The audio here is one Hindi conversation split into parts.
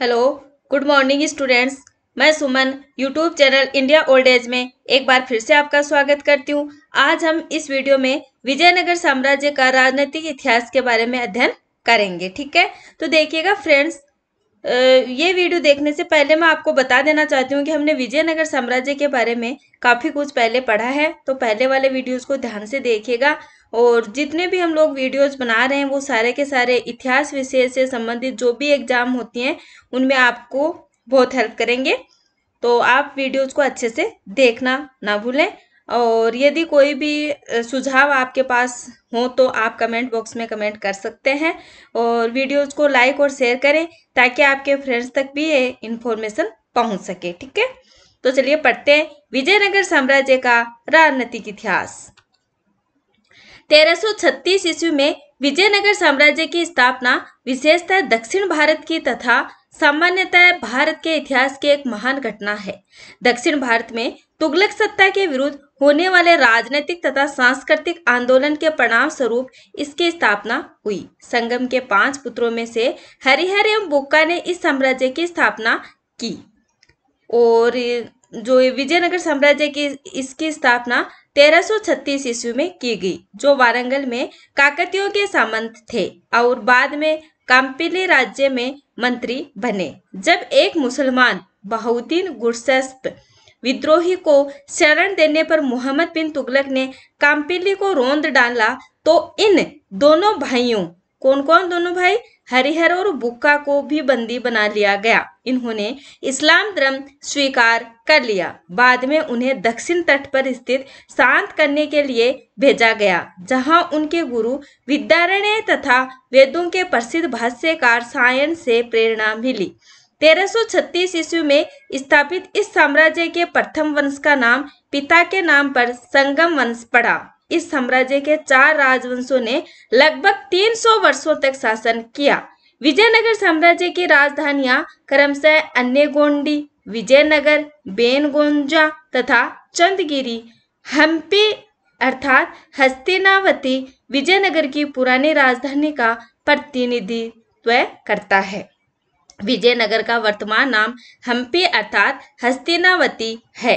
हेलो गुड मॉर्निंग स्टूडेंट्स मैं Suman YouTube channel India old age में एक बार फिर से आपका स्वागत करती हूँ आज हम इस वीडियो में विजयनगर साम्राज्य का राजनीतिक इतिहास के बारे में अध्ययन करेंगे ठीक है तो देखिएगा फ्रेंड्स ये वीडियो देखने से पहले मैं आपको बता देना चाहती हूँ कि हमने विजयनगर साम्राज्य के बारे में काफ़ी कुछ पहले पढ़ा है तो पहले वाले वीडियोस को ध्यान से देखिएगा और जितने भी हम लोग वीडियोस बना रहे हैं वो सारे के सारे इतिहास विषय से संबंधित जो भी एग्ज़ाम होती हैं उनमें आपको बहुत हेल्प करेंगे तो आप वीडियोज़ को अच्छे से देखना ना भूलें और यदि कोई भी सुझाव आपके पास हो तो आप कमेंट बॉक्स में कमेंट कर सकते हैं और वीडियोज़ को लाइक और शेयर करें ताकि आपके फ्रेंड्स तक भी ये इन्फॉर्मेशन पहुंच सके ठीक है तो चलिए पढ़ते हैं विजयनगर साम्राज्य का राजनीतिक इतिहास 1336 ईस्वी में विजयनगर साम्राज्य की स्थापना विशेषतः दक्षिण भारत की तथा सामान्यतः भारत के इतिहास की एक महान घटना है दक्षिण भारत में तुगलक सत्ता के विरुद्ध होने वाले राजनीतिक तथा सांस्कृतिक आंदोलन के परिणाम स्वरूप इसकी स्थापना हुई संगम के पांच पुत्रों में से हरिहर एवं बोक्का ने इस साम्राज्य की स्थापना की और जो विजयनगर साम्राज्य की इसकी स्थापना 1336 ईस्वी में की गई जो वारंगल में काकतियों के सामंत थे और बाद में काम्पिली राज्य में मंत्री बने जब एक मुसलमान बहुद्दीन गुरसस्प विद्रोही को शरण देने पर मोहम्मद बिन तुगलक ने कामपिली को रोंद डाला तो इन दोनों भाइयों कौन कौन दोनों भाई हरिहर और बुक्का को भी बंदी बना लिया गया इन्होंने इस्लाम धर्म स्वीकार कर लिया बाद में उन्हें दक्षिण तट पर स्थित शांत करने के लिए भेजा गया जहां उनके गुरु विद्यारण्य तथा वेदों के प्रसिद्ध भाष्यकार सायन से प्रेरणा मिली 1336 ईस्वी में स्थापित इस साम्राज्य के प्रथम वंश का नाम पिता के नाम पर संगम वंश पड़ा इस साम्राज्य के चार राजवंशों ने लगभग 300 वर्षों तक शासन किया विजयनगर साम्राज्य की राजधानियां क्रमशः अन्य गोंडी विजयनगर बेनगोंजा तथा चंदगिरी हम्पी अर्थात हस्तिनावती विजयनगर की पुरानी राजधानी का प्रतिनिधित्व करता है विजयनगर का वर्तमान नाम हम्पी अर्थात हस्तिनावती है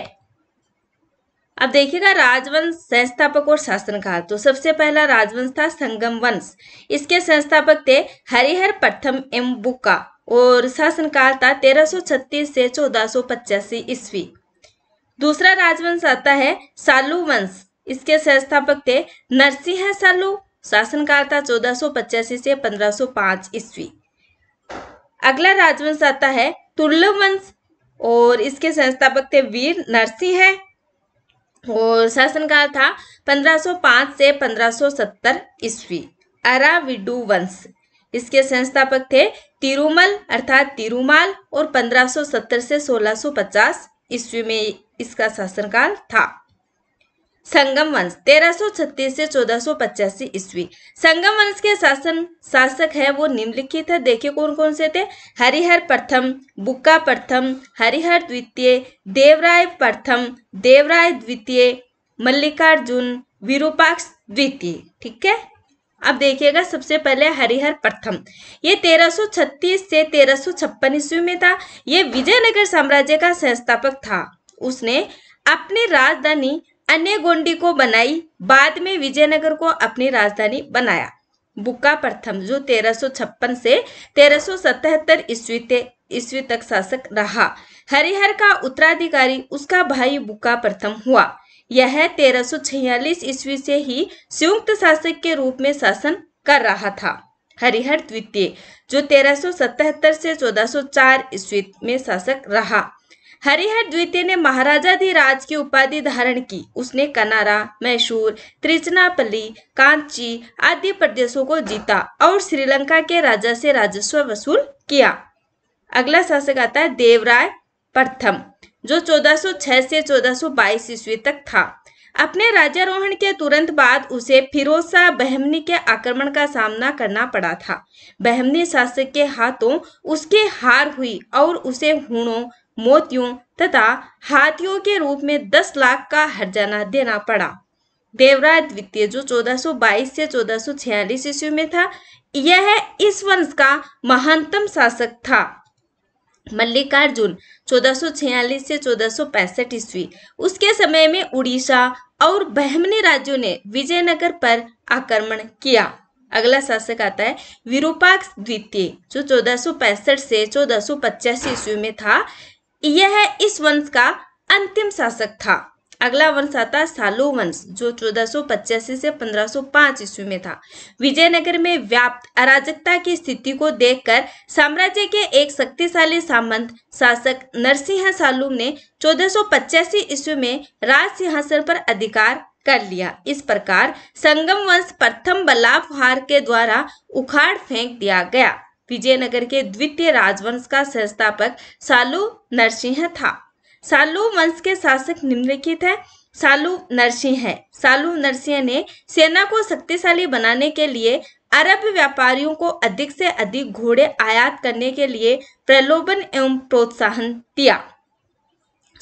अब देखिएगा राजवंश संस्थापक और शासनकाल तो सबसे पहला राजवंश था संगम वंश इसके संस्थापक थे हरिहर प्रथम एम बुका और शासनकाल था 1336 से चौदह ईस्वी दूसरा राजवंश आता है सालू वंश इसके संस्थापक थे नरसिंह सालू शासनकाल था चौदह से 1505 ईस्वी अगला राजवंश आता है तुर्लवंश और इसके संस्थापक थे वीर नरसिंह है और शासनकाल था 1505 से 1570 ईस्वी अराविडु वंश इसके संस्थापक थे तिरुमल अर्थात तिरुमाल और 1570 से 1650 ईस्वी में इसका शासनकाल था संगम वंश तेरह सौ छत्तीस से चौदह सौ पचासी ईस्वी संगम वंश के शासन शासक है वो निम्नलिखित है देखिए कौन कौन से थे हरिहर प्रथम बुक्का प्रथम हरिहर द्वितीय देवराय प्रथम देवराय द्वितीय मल्लिकार्जुन विरूपाक्ष द्वितीय ठीक है अब देखिएगा सबसे पहले हरिहर प्रथम ये 1336 से 1356 ईस्वी में था ये विजयनगर साम्राज्य का संस्थापक था उसने अपनी राजधानी अन्य गोंडी को बनाई बाद में विजयनगर को अपनी राजधानी बनाया बुक्का प्रथम जो 1356 से 1377 ईस्वी ईस्वी तक शासक रहा हरिहर का उत्तराधिकारी उसका भाई बुक्का प्रथम हुआ यह 1346 ईस्वी से ही संयुक्त शासक के रूप में शासन कर रहा था हरिहर द्वितीय जो 1377 से 1404 ईस्वी में शासक रहा हरिहर द्वितीय ने महाराजाधिराज की उपाधि धारण की उसने कनारा मैसूर त्रिचनापल्ली कांची आदि प्रदेशों को जीता और श्रीलंका के राजा से राजस्व वसूल किया अगला शासक आता है देवराय प्रथम जो 1406 से 1422 ईस्वी तक था अपने राजारोहण के तुरंत बाद उसे फिरोज बहमनी के आक्रमण का सामना करना पड़ा था बहमनी शासक के हाथों उसके हार हुई और उसे हुणों मोतियों तथा हाथियों के रूप में दस लाख का हर्जाना देना पड़ा देवराज द्वितीय जो 1422 से 1446 ईस्वी में था यह इस वंश का महानतम शासक था मल्लिकार्जुन 1446 से 1465 ईस्वी उसके समय में उड़ीसा और बहमनी राज्यों ने विजयनगर पर आक्रमण किया अगला शासक आता है विरूपाक्ष द्वितीय जो 1465 से 1485 ईस्वी में था यह इस वंश का अंतिम शासक था अगला वंश आता सालो वंश जो 1485 से 1505 ईस्वी में था विजयनगर में व्याप्त अराजकता की स्थिति को देखकर साम्राज्य के एक शक्तिशाली सामंत शासक नरसिंह सालू ने चौदह ईस्वी में राज सिंहासन पर अधिकार कर लिया इस प्रकार संगम वंश प्रथम हार के द्वारा उखाड़ फेंक दिया गया विजयनगर के द्वितीय राजवंश का संस्थापक सालू नरसिंह था सालू वंश के शासक निम्नलिखित है सालू नरसिंह है सालू नरसिंह ने सेना को शक्तिशाली बनाने के लिए अरब व्यापारियों को अधिक से अधिक घोड़े आयात करने के लिए प्रलोभन एवं प्रोत्साहन दिया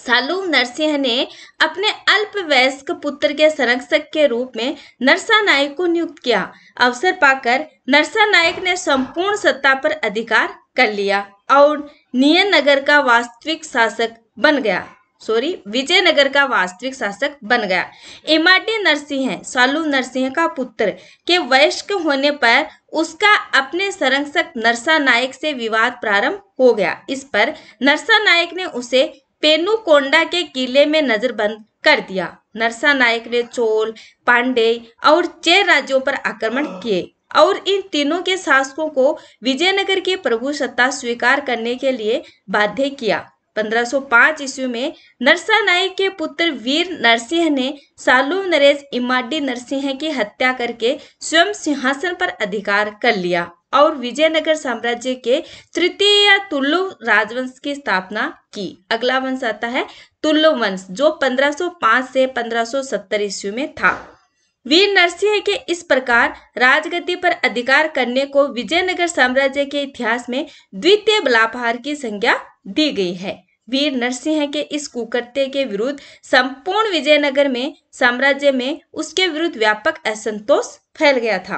सालूम नरसिंह ने अपने अल्पवयस्क पुत्र के संरक्षक के रूप में नरसा नायक को नियुक्त किया अवसर पाकर नरसा नायक ने संपूर्ण सत्ता पर अधिकार कर लिया और नियनगर का वास्तविक शासक बन गया सॉरी विजयनगर का वास्तविक शासक बन गया इमाटी नरसिंह सालू नरसिंह का पुत्र के वयस्क होने पर उसका अपने संरक्षक नरसा नायक से विवाद प्रारंभ हो गया इस पर नरसा नायक ने उसे पेनुकोंडा के किले में नजरबंद कर दिया नरसा नायक ने चोल पांडे और चेर राज्यों पर आक्रमण किए और इन तीनों के शासकों को विजयनगर की प्रभु सत्ता स्वीकार करने के लिए बाध्य किया 1505 ईस्वी में नरसा नायक के पुत्र वीर नरसिंह ने सालू नरेश इमाडी नरसिंह की हत्या करके स्वयं सिंहासन पर अधिकार कर लिया और विजयनगर साम्राज्य के तृतीय या तुल्लु राजवंश की स्थापना की अगला वंश आता है तुल्लु वंश जो 1505 से 1570 ईस्वी में था वीर नरसिंह के इस प्रकार राजगद्दी पर अधिकार करने को विजयनगर साम्राज्य के इतिहास में द्वितीय बलापहार की संज्ञा दी गई है वीर नरसिंह के इस कुकृत्य के विरुद्ध संपूर्ण विजयनगर में साम्राज्य में उसके विरुद्ध व्यापक असंतोष फैल गया था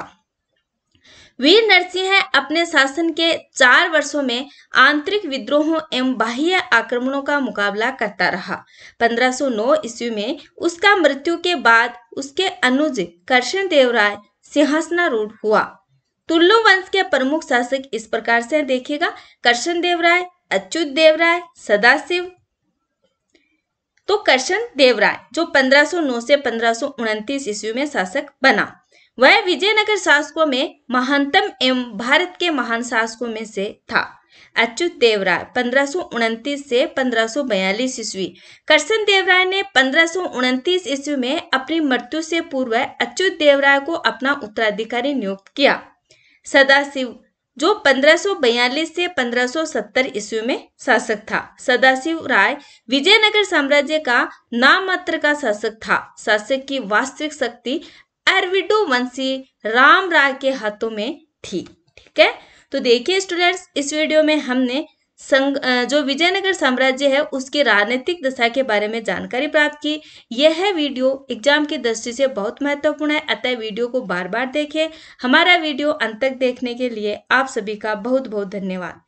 वीर नरसिंह अपने शासन के चार वर्षों में आंतरिक विद्रोहों एवं बाह्य आक्रमणों का मुकाबला करता रहा 1509 ईस्वी में उसका मृत्यु के बाद उसके अनुज कृष्ण देवराय सिंहासनारूढ़ हुआ तुल्लु वंश के प्रमुख शासक इस प्रकार से देखेगा कृष्ण देवराय अच्युत देवराय सदाशिव तो कर्षण देवराय जो 1509 से पंद्रह ईस्वी में शासक बना वह विजयनगर शासकों में महानतम एवं भारत के महान शासकों में से था अच्युत देवराय पंद्रह से 1542 ईस्वी कर्षण देवराय ने पंद्रह ईस्वी में अपनी मृत्यु से पूर्व अच्युत देवराय को अपना उत्तराधिकारी नियुक्त किया सदाशिव जो 1542 से 1570 ईस्वी में शासक था सदाशिव राय विजयनगर साम्राज्य का नाम मात्र का शासक था शासक की वास्तविक शक्ति अरविडो वंशी राम राय के हाथों में थी ठीक है तो देखिए स्टूडेंट्स इस वीडियो में हमने संग जो विजयनगर साम्राज्य है उसकी राजनीतिक दशा के बारे में जानकारी प्राप्त की यह वीडियो एग्जाम की दृष्टि से बहुत महत्वपूर्ण है अतः वीडियो को बार बार देखें हमारा वीडियो अंत तक देखने के लिए आप सभी का बहुत बहुत धन्यवाद